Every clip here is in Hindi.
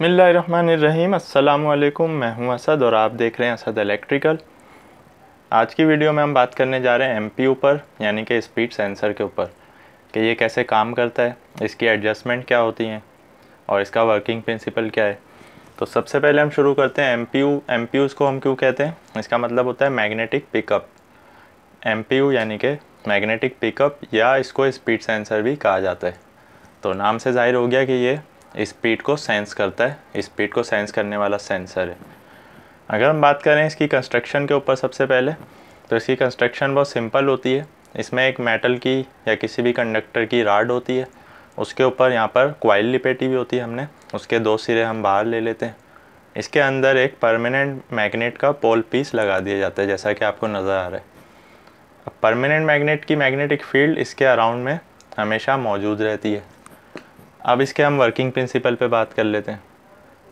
बसमिलीम अल्लाम मैं हूं असद और आप देख रहे हैं असद इलेक्ट्रिकल आज की वीडियो में हम बात करने जा रहे हैं एम पर यानी कि स्पीड सेंसर के ऊपर कि ये कैसे काम करता है इसकी एडजस्टमेंट क्या होती हैं और इसका वर्किंग प्रिंसिपल क्या है तो सबसे पहले हम शुरू करते हैं एम पी को हम क्यों कहते हैं इसका मतलब होता है मैग्नेटिक पिकअप एम यानी कि मैग्नेटिक पिकअप या इसको स्पीड सेंसर भी कहा जाता है तो नाम से जाहिर हो गया कि ये स्पीड को सेंस करता है स्पीड को सेंस करने वाला सेंसर है अगर हम बात करें इसकी कंस्ट्रक्शन के ऊपर सबसे पहले तो इसकी कंस्ट्रक्शन बहुत सिंपल होती है इसमें एक मेटल की या किसी भी कंडक्टर की राड होती है उसके ऊपर यहाँ पर क्वाइल लिपेटी भी होती है हमने उसके दो सिरे हम बाहर ले लेते हैं इसके अंदर एक परमानेंट मैग्नेट का पोल पीस लगा दिया जाता है जैसा कि आपको नज़र आ रहा है अब परमानेंट मैग्नेट की मैग्नेटिक फील्ड इसके अराउंड में हमेशा मौजूद रहती है अब इसके हम वर्किंग प्रिंसिपल पे बात कर लेते हैं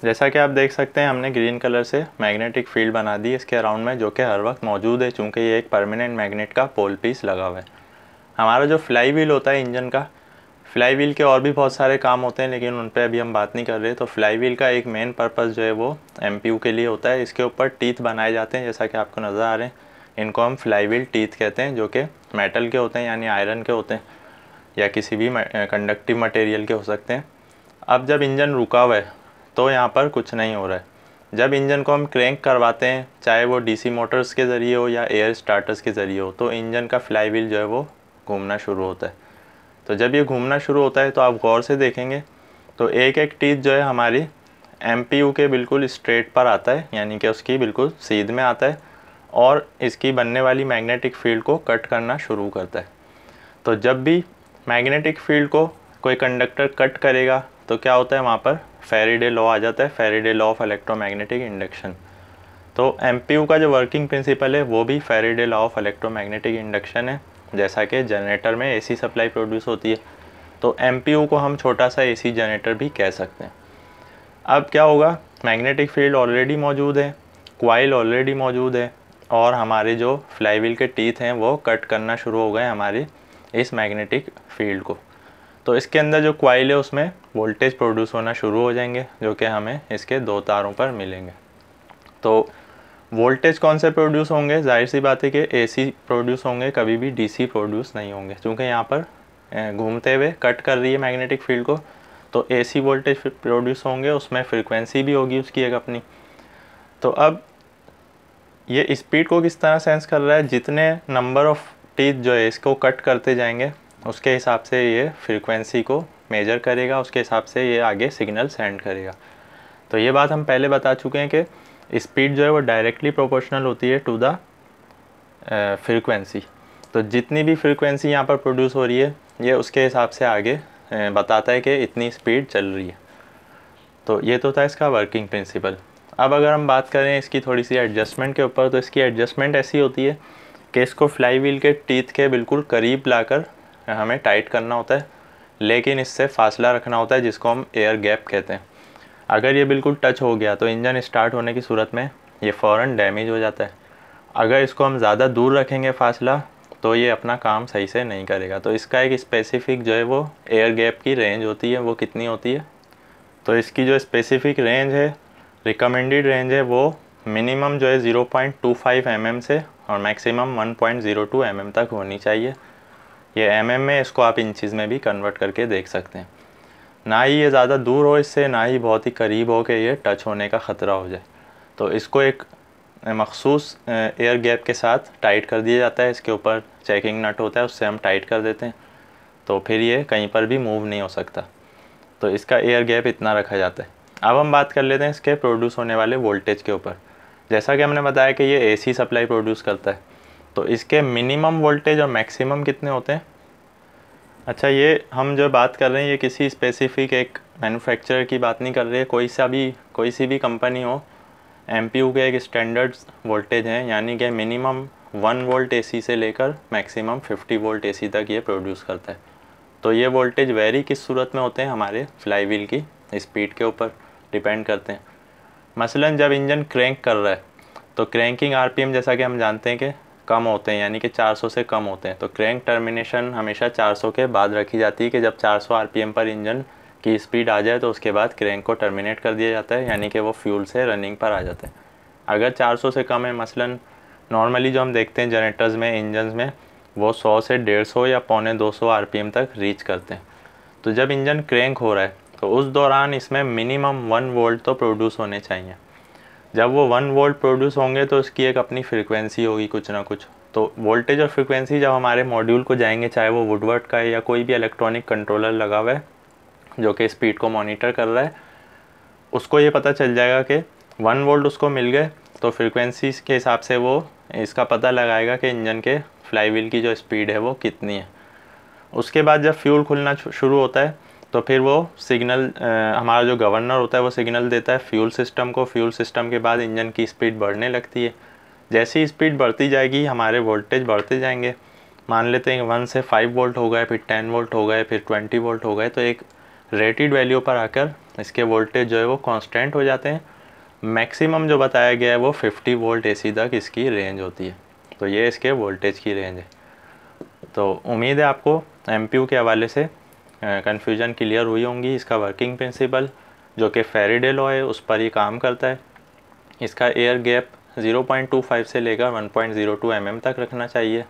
जैसा कि आप देख सकते हैं हमने ग्रीन कलर से मैग्नेटिक फील्ड बना दी इसके अराउंड में जो कि हर वक्त मौजूद है चूँकि ये एक परमानेंट मैग्नेट का पोल पीस लगा हुआ है हमारा जो फ्लाई व्हील होता है इंजन का फ्लाई व्हील के और भी बहुत सारे काम होते हैं लेकिन उन पर अभी हम बात नहीं कर रहे तो फ्लाई व्हील का एक मेन पर्पज़ जो है वो एम के लिए होता है इसके ऊपर टीथ बनाए जाते हैं जैसा कि आपको नज़र आ रहे हैं इनको हम फ्लाई व्हील टीथ कहते हैं जो कि मेटल के होते हैं यानी आयरन के होते हैं या किसी भी कंडक्टिव मटेरियल के हो सकते हैं अब जब इंजन रुका हुआ है तो यहाँ पर कुछ नहीं हो रहा है जब इंजन को हम क्रैंक करवाते हैं चाहे वो डीसी मोटर्स के ज़रिए हो या एयर स्टार्टर्स के ज़रिए हो तो इंजन का फ्लाई व्हील जो है वो घूमना शुरू होता है तो जब ये घूमना शुरू होता है तो आप गौर से देखेंगे तो एक एक टीथ जो है हमारी एम के बिल्कुल स्ट्रेट पर आता है यानी कि उसकी बिल्कुल सीध में आता है और इसकी बनने वाली मैग्नेटिक फील्ड को कट करना शुरू करता है तो जब भी मैग्नेटिक फील्ड को कोई कंडक्टर कट करेगा तो क्या होता है वहाँ पर फेरीडे लॉ आ जाता है Faraday law of electromagnetic induction तो एम का जो वर्किंग प्रिंसिपल है वो भी Faraday law of electromagnetic induction है जैसा कि जनरेटर में एसी सप्लाई प्रोड्यूस होती है तो एम को हम छोटा सा एसी जनरेटर भी कह सकते हैं अब क्या होगा मैग्नेटिक फील्ड ऑलरेडी मौजूद है क्वाइल ऑलरेडी मौजूद है और हमारे जो व्हील के टीथ हैं वो कट करना शुरू हो गए हमारी इस मैग्नेटिक फील्ड को तो इसके अंदर जो क्वाइल है उसमें वोल्टेज प्रोड्यूस होना शुरू हो जाएंगे जो कि हमें इसके दो तारों पर मिलेंगे तो वोल्टेज कौन से प्रोड्यूस होंगे जाहिर सी बात है कि एसी प्रोड्यूस होंगे कभी भी डीसी प्रोड्यूस नहीं होंगे क्योंकि यहाँ पर घूमते हुए कट कर रही है मैग्नेटिक फील्ड को तो एसी वोल्टेज प्रोड्यूस होंगे उसमें फ्रिक्वेंसी भी होगी उसकी एक अपनी तो अब ये स्पीड को किस तरह सेंस कर रहा है जितने नंबर ऑफ टीथ जो है इसको कट करते जाएंगे उसके हिसाब से ये फ्रीक्वेंसी को मेजर करेगा उसके हिसाब से ये आगे सिग्नल सेंड करेगा तो ये बात हम पहले बता चुके हैं कि स्पीड जो है वो डायरेक्टली प्रोपोर्शनल होती है टू द फ्रीक्वेंसी तो जितनी भी फ्रीक्वेंसी यहाँ पर प्रोड्यूस हो रही है ये उसके हिसाब से आगे बताता है कि इतनी स्पीड चल रही है तो ये तो था इसका वर्किंग प्रिंसिपल अब अगर हम बात करें इसकी थोड़ी सी एडजस्टमेंट के ऊपर तो इसकी एडजस्टमेंट ऐसी होती है केस को फ्लाई व्हील के टीथ के बिल्कुल करीब लाकर हमें टाइट करना होता है लेकिन इससे फासला रखना होता है जिसको हम एयर गैप कहते हैं अगर ये बिल्कुल टच हो गया तो इंजन स्टार्ट होने की सूरत में ये फ़ौर डैमेज हो जाता है अगर इसको हम ज़्यादा दूर रखेंगे फासला तो ये अपना काम सही से नहीं करेगा तो इसका एक स्पेसिफ़िक जो है वो एयर गैप की रेंज होती है वो कितनी होती है तो इसकी जो स्पेसिफ़िक रेंज है रिकमेंडेड रेंज है वो मिनिमम जो है zero point two five m m से और मैक्सिमम 1.02 पॉइंट mm तक होनी चाहिए ये एम mm में इसको आप इंचज़ में भी कन्वर्ट करके देख सकते हैं ना ही ये ज़्यादा दूर हो इससे ना ही बहुत ही करीब हो के ये टच होने का ख़तरा हो जाए तो इसको एक मखसूस एयर गैप के साथ टाइट कर दिया जाता है इसके ऊपर चेकिंग नट होता है उससे हम टाइट कर देते हैं तो फिर ये कहीं पर भी मूव नहीं हो सकता तो इसका एयर गैप इतना रखा जाता है अब हम बात कर लेते हैं इसके प्रोड्यूस होने वाले वोल्टेज के ऊपर जैसा कि हमने बताया कि ये एसी सप्लाई प्रोड्यूस करता है तो इसके मिनिमम वोल्टेज और मैक्सिमम कितने होते हैं अच्छा ये हम जो बात कर रहे हैं ये किसी स्पेसिफिक एक मैन्युफैक्चरर की बात नहीं कर रही है कोई सा भी कोई सी भी कंपनी हो एम के एक स्टैंडर्ड वोल्टेज हैं यानी कि मिनिमम वन वोल्ट ए से लेकर मैक्सिमम फिफ्टी वोल्ट ए तक ये प्रोड्यूस करता है तो ये वोल्टेज वेरी किस सूरत में होते हैं हमारे फ्लाई व्हील की स्पीड के ऊपर डिपेंड करते हैं मसलन जब इंजन क्रैंक कर रहा है तो क्रैंकिंग आरपीएम जैसा कि हम जानते हैं कि कम होते हैं यानी कि 400 से कम होते हैं तो क्रैंक टर्मिनेशन हमेशा 400 के बाद रखी जाती है कि जब 400 आरपीएम पर इंजन की स्पीड आ जाए तो उसके बाद क्रैंक को टर्मिनेट कर दिया जाता है यानी कि वो फ्यूल से रनिंग पर आ जाते हैं अगर चार से कम है मसला नॉर्मली जो हम देखते हैं जनरेटर्स में इंजन में वो सौ से डेढ़ या पौने दो सौ तक रीच करते हैं तो जब इंजन क्रैंक हो रहा है तो उस दौरान इसमें मिनिमम वन वोल्ट तो प्रोड्यूस होने चाहिए जब वो वन वोल्ट प्रोड्यूस होंगे तो उसकी एक अपनी फ्रिक्वेंसी होगी कुछ ना कुछ तो वोल्टेज और फ्रिक्वेंसी जब हमारे मॉड्यूल को जाएंगे चाहे वो वुडवर्ड का है या कोई भी इलेक्ट्रॉनिक कंट्रोलर लगा हुआ है जो कि स्पीड को मॉनिटर कर रहा है उसको ये पता चल जाएगा कि वन वोल्ट उसको मिल गए तो फ्रिक्वेंसी के हिसाब से वो इसका पता लगाएगा कि इंजन के फ्लाई व्हील की जो स्पीड है वो कितनी है उसके बाद जब फ्यूल खुलना शुरू होता है तो फिर वो सिग्नल हमारा जो गवर्नर होता है वो सिग्नल देता है फ्यूल सिस्टम को फ्यूल सिस्टम के बाद इंजन की स्पीड बढ़ने लगती है जैसी स्पीड बढ़ती जाएगी हमारे वोल्टेज बढ़ते जाएंगे मान लेते हैं वन से फाइव वोल्ट हो गए फिर टेन वोल्ट हो गए फिर ट्वेंटी वोल्ट हो गए तो एक रेटेड वैल्यू पर आकर इसके वोल्टेज जो है वो कांस्टेंट हो जाते हैं मैक्सिमम जो बताया गया है वो 50 वोल्ट एसी तक इसकी रेंज होती है तो ये इसके वोल्टेज की रेंज है तो उम्मीद है आपको एम के हवाले से कन्फ्यूजन क्लियर हुई होंगी इसका वर्किंग प्रिंसिपल जो कि फेरीडे लॉ है उस पर ही काम करता है इसका एयर गैप 0.25 से लेकर 1.02 mm तक रखना चाहिए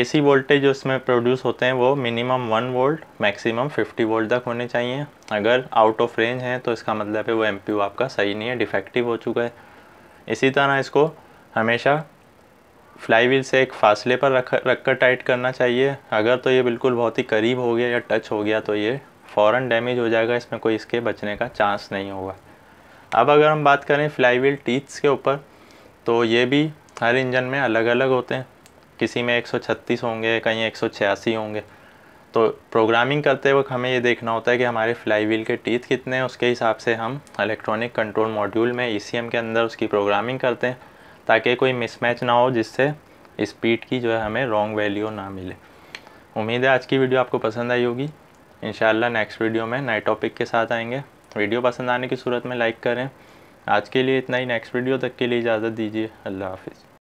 एसी वोल्टेज जो इसमें प्रोड्यूस होते हैं वो मिनिमम 1 वोल्ट मैक्सिमम 50 वोल्ट तक होने चाहिए अगर आउट ऑफ रेंज हैं तो इसका मतलब है वो एम आपका सही नहीं है डिफेक्टिव हो चुका है इसी तरह इसको हमेशा फ्लाई व्हील से एक फासले पर रख रख कर टाइट करना चाहिए अगर तो ये बिल्कुल बहुत ही करीब हो गया या टच हो गया तो ये फ़ौर डैमेज हो जाएगा इसमें कोई इसके बचने का चांस नहीं होगा अब अगर हम बात करें फ्लाई व्हील टीथ्स के ऊपर तो ये भी हर इंजन में अलग अलग होते हैं किसी में 136 होंगे कहीं 186 होंगे तो प्रोग्रामिंग करते वक्त हमें ये देखना होता है कि हमारे फ्लाई व्हील के टीथ कितने हैं उसके हिसाब से हम इलेक्ट्रॉनिक कंट्रोल मॉड्यूल में ई e के अंदर उसकी प्रोग्रामिंग करते हैं ताकि कोई मिसमैच ना हो जिससे स्पीड की जो है हमें रॉन्ग वैल्यू ना मिले उम्मीद है आज की वीडियो आपको पसंद आई होगी इन नेक्स्ट वीडियो में नए टॉपिक के साथ आएंगे वीडियो पसंद आने की सूरत में लाइक करें आज के लिए इतना ही नेक्स्ट वीडियो तक के लिए इजाज़त दीजिए अल्लाह हाफिज़